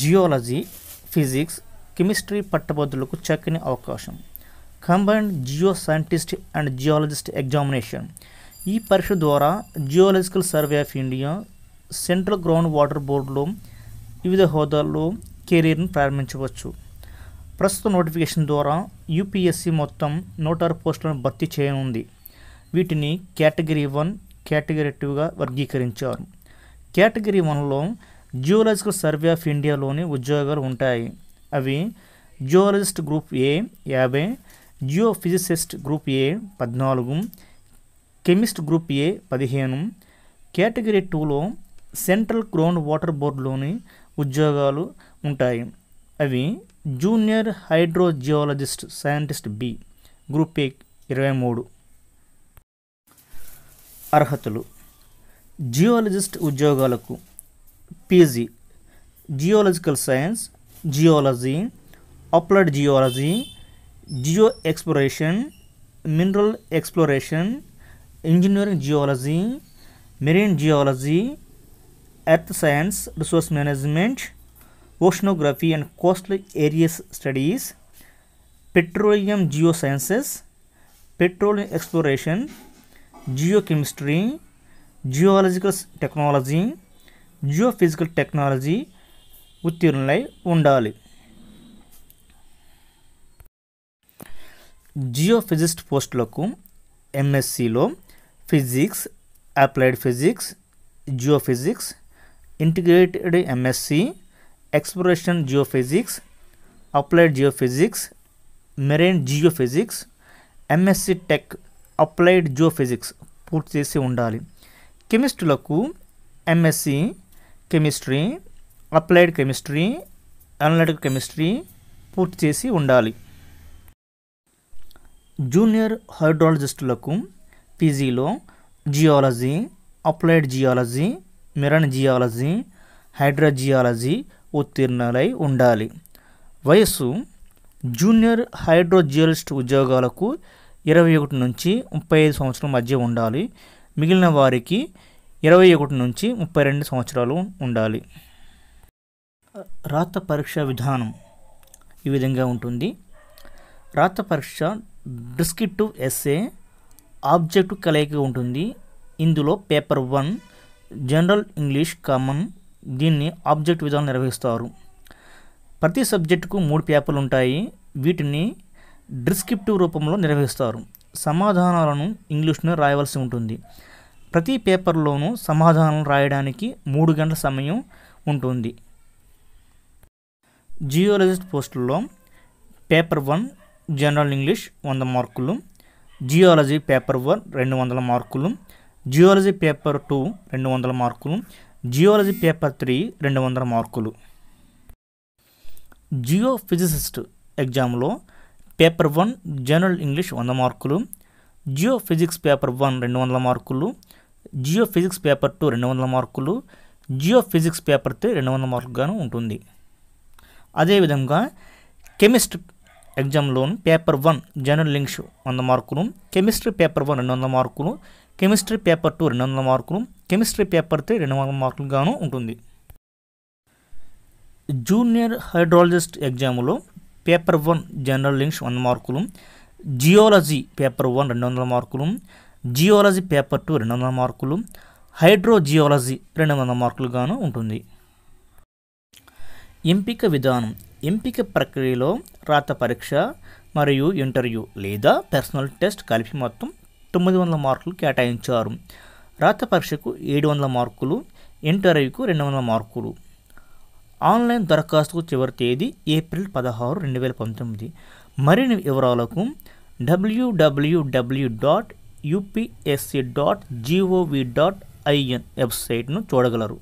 geology physics chemistry పట్టభద్రులకు చక్కని అవకాశం combined geo scientist and geologist examination ఈ పరీక్ష ద్వారా geological survey of India central ground water బోర్డులో వివిధ హోదాల్లో కెరీర్ను ప్రారంభించవచ్చు ప్రస్తుత నోటిఫికేషన్ ద్వారా యూపీఎస్సీ మొత్తం నూట ఆరు పోస్టులను భర్తీ చేయనుంది వీటిని కేటగిరీ వన్ కేటగిరీ టూగా వర్గీకరించారు కేటగిరీ వన్లో జియోలజికల్ సర్వే ఆఫ్ ఇండియాలోని ఉద్యోగాలు ఉంటాయి అవి జియోలజిస్ట్ గ్రూప్ ఏ యాభై జియోఫిజిసిస్ట్ గ్రూప్ ఏ పద్నాలుగు కెమిస్ట్ గ్రూప్ ఏ పదిహేను కేటగిరీ టూలో సెంట్రల్ గ్రౌండ్ వాటర్ బోర్డులోని ఉద్యోగాలు ఉంటాయి అవి junior hydrogeologist scientist B group A ఇరవై మూడు అర్హతలు జియోలజిస్ట్ ఉద్యోగాలకు PG geological science geology applied geology geo exploration mineral exploration engineering geology marine geology earth science resource management oceanography and coastal area studies petroleum geo sciences petroleum exploration geo chemistry geological technology geo physical technology ఉత్తీర్ణులై ఉండాలి geophysicist పోస్టులకు ఎంఎస్సిలో physics applied physics geophysics integrated MSc exploration geophysics applied geophysics marine geophysics MSc tech applied geophysics పూర్తి చేసి ఉండాలి కెమిస్ట్రీలకు MSc chemistry applied chemistry analytical chemistry పూర్తి చేసి ఉండాలి జూనియర్ హైడ్రాలజిస్టులకు పీజీలో geology applied geology marine geology hydrogeology ఉత్తీర్ణులై ఉండాలి వయస్సు జూనియర్ హైడ్రోజియాలజిస్ట్ ఉద్యోగాలకు ఇరవై ఒకటి నుంచి ముప్పై ఐదు సంవత్సరం మధ్య ఉండాలి మిగిలిన వారికి ఇరవై ఒకటి నుంచి ముప్పై రెండు సంవత్సరాలు ఉండాలి రాత పరీక్ష విధానం ఈ విధంగా ఉంటుంది రాత పరీక్ష డిస్క్రిప్టివ్ ఎస్ఏ ఆబ్జెక్టు కలయిక ఉంటుంది ఇందులో paper one general English common దీన్ని ఆబ్జెక్ట్ విధానం నిర్వహిస్తారు ప్రతి సబ్జెక్టుకు మూడు పేపర్లు ఉంటాయి వీటిని డిస్క్రిప్టివ్ రూపంలో నిర్వహిస్తారు సమాధానాలను ఇంగ్లీష్లో రాయవలసి ఉంటుంది ప్రతి పేపర్లోనూ సమాధానం రాయడానికి మూడు గంటల సమయం ఉంటుంది జియోలజిస్ట్ పోస్టుల్లో పేపర్ వన్ జనరల్ ఇంగ్లీష్ వంద మార్కులు జియాలజీ పేపర్ వన్ రెండు వందల మార్కులు జియాలజీ పేపర్ టూ రెండు వందల మార్కులు జియాలజీ పేపర్ త్రీ రెండు వందల మార్కులు జియో ఫిజిసిస్ట్ ఎగ్జామ్లో పేపర్ వన్ జనరల్ ఇంగ్లీష్ వంద మార్కులు జియో ఫిజిక్స్ పేపర్ వన్ రెండు వందల మార్కులు జియో ఫిజిక్స్ పేపర్ టూ రెండు వందల మార్కులు జియో ఫిజిక్స్ పేపర్ త్రీ రెండు వందల మార్కులుగాను ఉంటుంది అదేవిధంగా కెమిస్ట్రీ ఎగ్జామ్లోను పేపర్ వన్ జనరల్ లింక్స్ వంద మార్కులు కెమిస్ట్రీ పేపర్ వన్ రెండు వందల మార్కులు కెమిస్ట్రీ పేపర్ టూ రెండు వందల మార్కులు కెమిస్ట్రీ పేపర్ త్రీ రెండు వందల మార్కులుగాను ఉంటుంది జూనియర్ హైడ్రాలజిస్ట్ ఎగ్జామ్లో పేపర్ వన్ జనరల్ లింక్స్ వంద మార్కులు జియోలజీ పేపర్ వన్ రెండు వందల మార్కులు జియోలజీ పేపర్ టూ రెండు వందల మార్కులు హైడ్రోజియాలజీ రెండు వందల మార్కులు గాను ఉంటుంది ఎంపిక విధానం ఎంపిక ప్రక్రియలో రాత పరీక్ష మరియు ఇంటర్వ్యూ లేదా పర్సనల్ టెస్ట్ కలిపి మొత్తం తొమ్మిది వందల మార్కులు కేటాయించారు రాత పరీక్షకు ఏడు వందల మార్కులు ఇంటర్వ్యూకు రెండు వందల మార్కులు ఆన్లైన్ దరఖాస్తుకు చివరి తేదీ ఏప్రిల్ పదహారు రెండు వేల పంతొమ్మిది మరిన్ని వివరాలకు W W W dot UPSC dot G O V dot I N వెబ్సైట్ను చూడగలరు